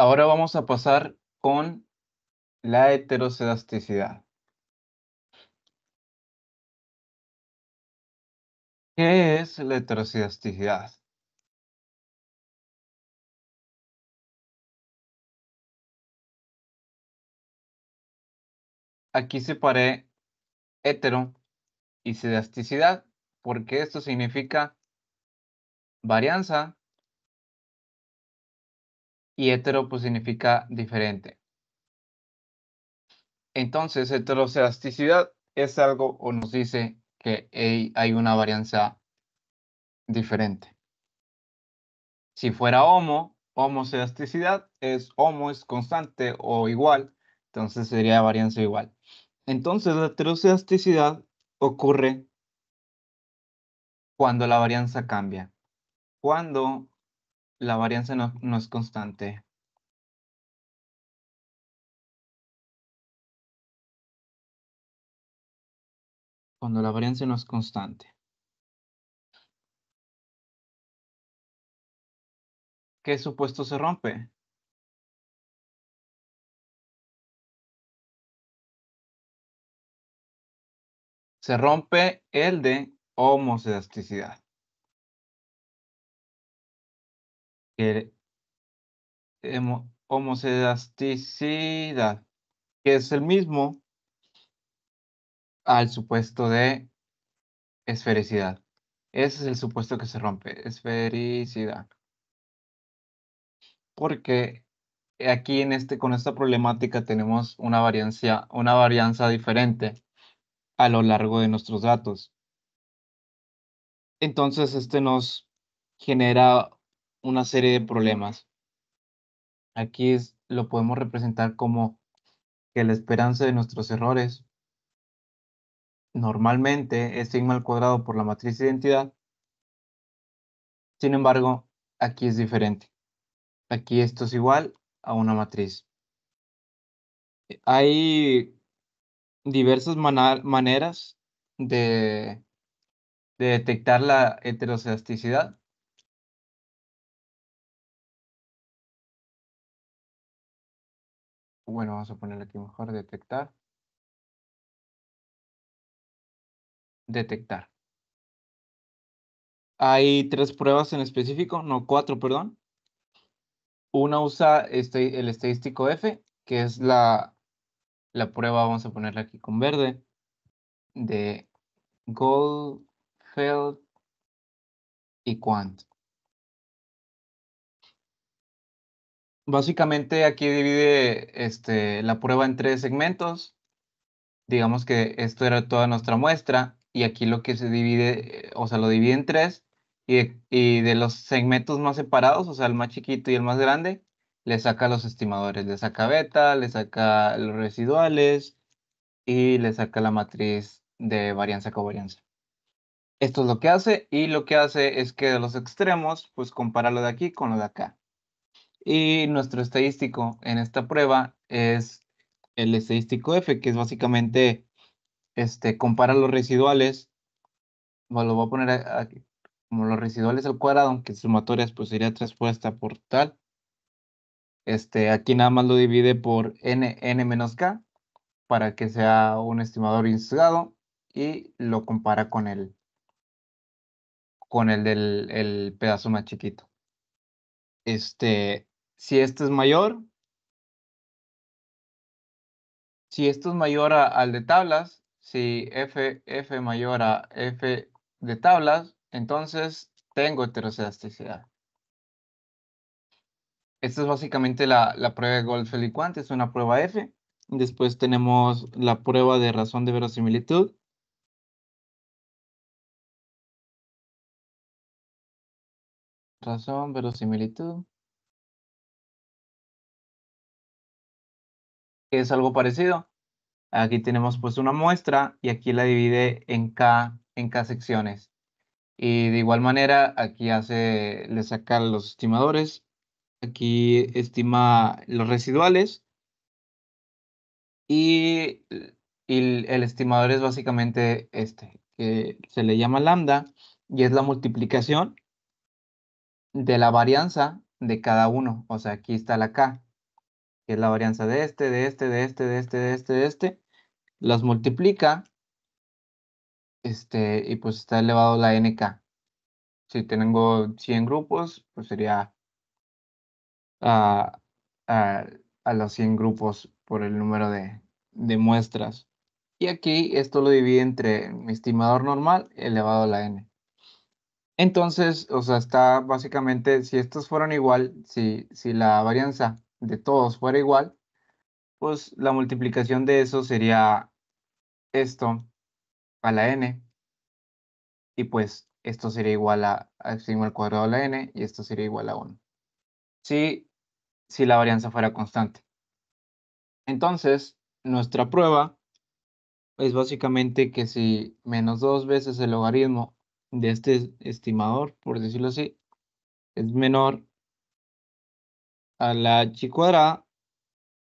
Ahora vamos a pasar con la heterocedasticidad. ¿Qué es la heterocedasticidad? Aquí separé hetero y sedasticidad porque esto significa varianza y hetero pues significa diferente. Entonces, heteroselasticidad es algo o nos dice que hay una varianza diferente. Si fuera homo, homoselasticidad es homo es constante o igual, entonces sería varianza igual. Entonces, la heteroselasticidad ocurre cuando la varianza cambia. Cuando la varianza no, es constante. Cuando la varianza no es constante. ¿Qué supuesto se rompe? Se rompe el de homocedasticidad. que homocedasticidad, que es el mismo al supuesto de esfericidad. Ese es el supuesto que se rompe, esfericidad. Porque aquí en este, con esta problemática tenemos una varianza, una varianza diferente a lo largo de nuestros datos. Entonces, este nos genera una serie de problemas. Aquí es, lo podemos representar como que la esperanza de nuestros errores, normalmente es sigma al cuadrado por la matriz de identidad. Sin embargo, aquí es diferente. Aquí esto es igual a una matriz. Hay diversas maneras de, detectar la heteroseasticidad bueno, vamos a ponerle aquí mejor detectar. Detectar. Hay tres pruebas en específico, no cuatro, perdón. Una usa este, el estadístico F, que es la, la prueba, vamos a ponerla aquí con verde, de Goldfeld y Quant. básicamente aquí divide este, la prueba en tres segmentos. Digamos que esto era toda nuestra muestra y aquí lo que se divide, eh, o sea, lo divide en tres y de, los segmentos más separados, o sea, el más chiquito y el más grande, le saca los estimadores, le saca beta, le saca los residuales y le saca la matriz de varianza covarianza. Esto es lo que hace y lo que hace es que de los extremos, pues compara lo de aquí con lo de acá. Y nuestro estadístico en esta prueba es el estadístico F, que es básicamente, este, compara los residuales, bueno, lo voy a poner aquí, como los residuales al cuadrado, que sumatorias pues sería transpuesta por tal. Este, aquí nada más lo divide por n, n menos k, para que sea un estimador insugado y lo compara con el, con el del el pedazo más chiquito. Este, si esto es mayor, si esto es mayor al de tablas, si f, f mayor a f de tablas, entonces tengo heterocedasticidad. Esta es básicamente la, la prueba de goldfeld Quant, es una prueba F. Después tenemos la prueba de razón de verosimilitud. Razón, verosimilitud. es algo parecido. Aquí tenemos pues una muestra y aquí la divide en K, en K secciones. Y de igual manera aquí hace, le saca los estimadores. Aquí estima los residuales. Y, y el estimador es básicamente este, que se le llama lambda y es la multiplicación de la varianza de cada uno. O sea, aquí está la K que es la varianza de este, de este, de este, de este, de este, de este, las multiplica, este, y pues está elevado a la nk. Si tengo 100 grupos, pues sería ah, ah, a los 100 grupos por el número de, muestras. Y aquí esto lo divide entre mi estimador normal elevado a la n. Entonces, o sea, está básicamente, si estos fueron igual, si, si la varianza de todos fuera igual, pues la multiplicación de eso sería esto a la n. Y pues esto sería igual a, a sigma al cuadrado de la n y esto sería igual a 1. Si, si la varianza fuera constante. Entonces, nuestra prueba es básicamente que si menos dos veces el logaritmo de este estimador, por decirlo así, es menor a la chi cuadrada,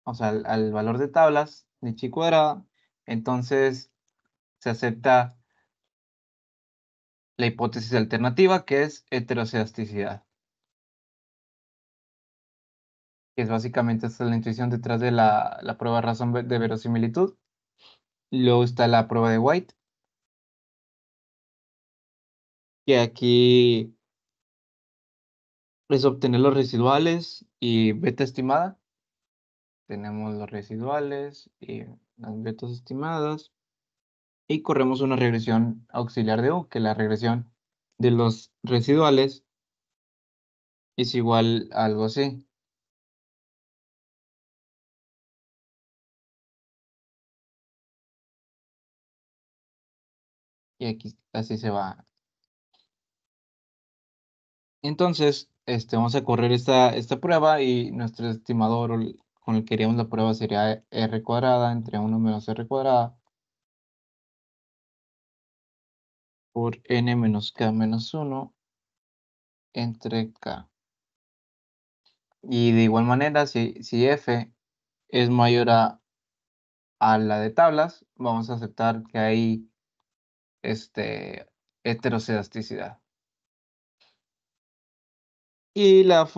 o sea, al, valor de tablas de chi cuadrada, entonces se acepta la hipótesis alternativa que es heterocedasticidad. Que es básicamente esta es la intuición detrás de la, la prueba de razón de verosimilitud. Luego está la prueba de White. Que aquí es obtener los residuales y beta estimada. Tenemos los residuales y las betas estimadas. Y corremos una regresión auxiliar de U, que la regresión de los residuales es igual a algo así. Y aquí así se va entonces, este, vamos a correr esta, esta prueba y nuestro estimador con el que haríamos la prueba sería r cuadrada entre 1 menos r cuadrada por n menos k menos 1 entre k. Y de igual manera, si, f es mayor a, a la de tablas, vamos a aceptar que hay este, heterocedasticidad. Y la,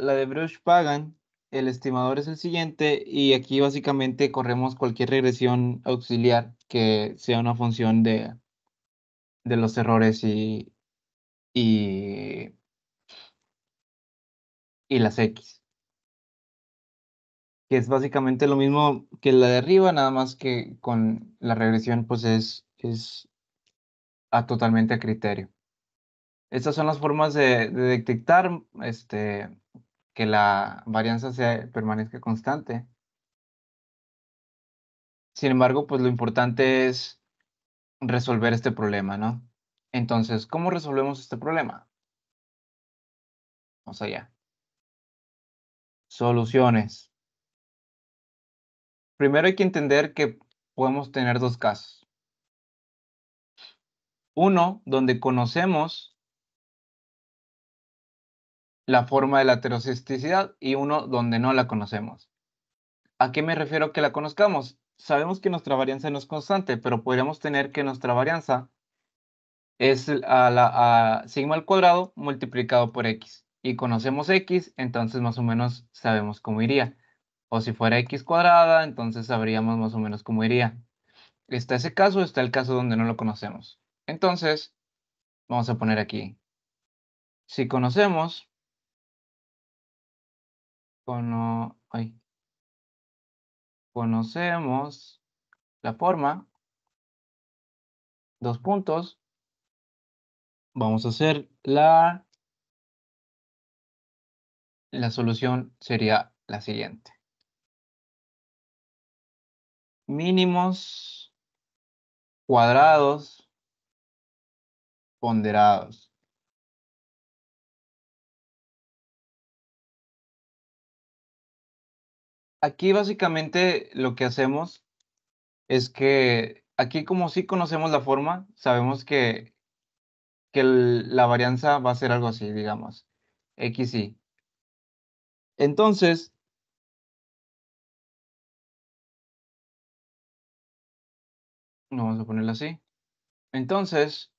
la, de Brush Pagan, el estimador es el siguiente y aquí básicamente corremos cualquier regresión auxiliar que sea una función de, de los errores y, y, y las X. Que es básicamente lo mismo que la de arriba, nada más que con la regresión pues es, es a totalmente a criterio. Estas son las formas de, detectar este, que la varianza permanezca constante. Sin embargo, pues lo importante es resolver este problema, ¿no? Entonces, ¿cómo resolvemos este problema? Vamos allá. Soluciones. Primero hay que entender que podemos tener dos casos. Uno, donde conocemos la forma de la heterocisticidad y uno donde no la conocemos. ¿A qué me refiero que la conozcamos? Sabemos que nuestra varianza no es constante, pero podríamos tener que nuestra varianza es a la a sigma al cuadrado multiplicado por x. Y conocemos x, entonces más o menos sabemos cómo iría. O si fuera x cuadrada, entonces sabríamos más o menos cómo iría. Está ese caso, está el caso donde no lo conocemos. Entonces, vamos a poner aquí. Si conocemos conocemos la forma, dos puntos, vamos a hacer la, la solución sería la siguiente. Mínimos cuadrados ponderados. aquí básicamente lo que hacemos es que aquí como sí conocemos la forma, sabemos que, que la varianza va a ser algo así, digamos, x, y. Entonces, vamos a ponerlo así. Entonces,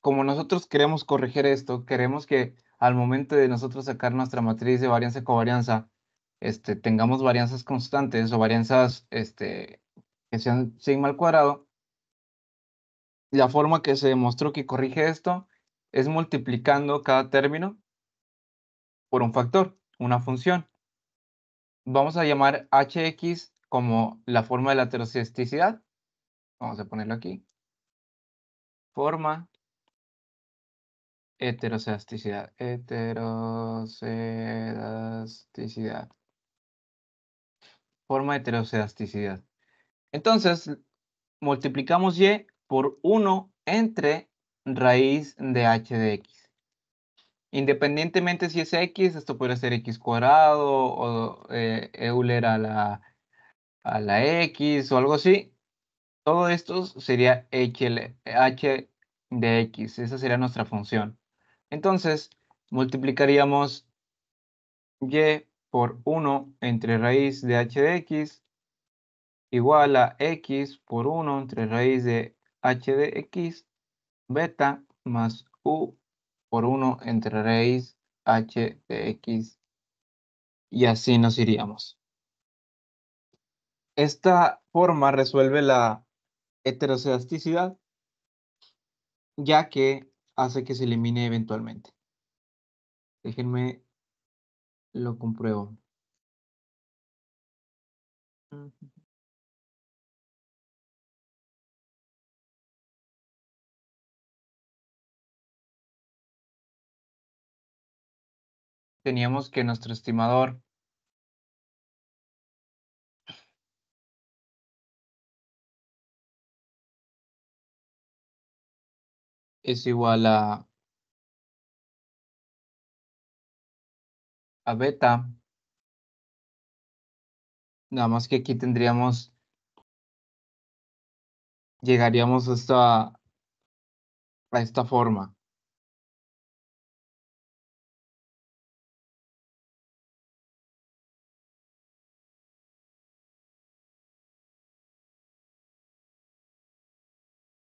como nosotros queremos corregir esto, queremos que al momento de nosotros sacar nuestra matriz de varianza-covarianza, este, tengamos varianzas constantes o varianzas este, que sean sigma al cuadrado, la forma que se demostró que corrige esto es multiplicando cada término por un factor, una función. Vamos a llamar hx como la forma de la heterocesticidad Vamos a ponerlo aquí. Forma heteroscedasticidad Heterocesticidad forma de heteroelasticidad. Entonces, multiplicamos y por 1 entre raíz de h de x. Independientemente si es x, esto puede ser x cuadrado o Euler eh, e a la, a la x o algo así. Todo esto sería h de x. Esa sería nuestra función. Entonces, multiplicaríamos y por 1 entre raíz de h de x igual a x por 1 entre raíz de h de x beta más u por 1 entre raíz h de x y así nos iríamos. Esta forma resuelve la heteroseasticidad ya que hace que se elimine eventualmente. Déjenme lo compruebo. Teníamos que nuestro estimador es igual a a beta. Nada más que aquí tendríamos, llegaríamos hasta, a esta forma.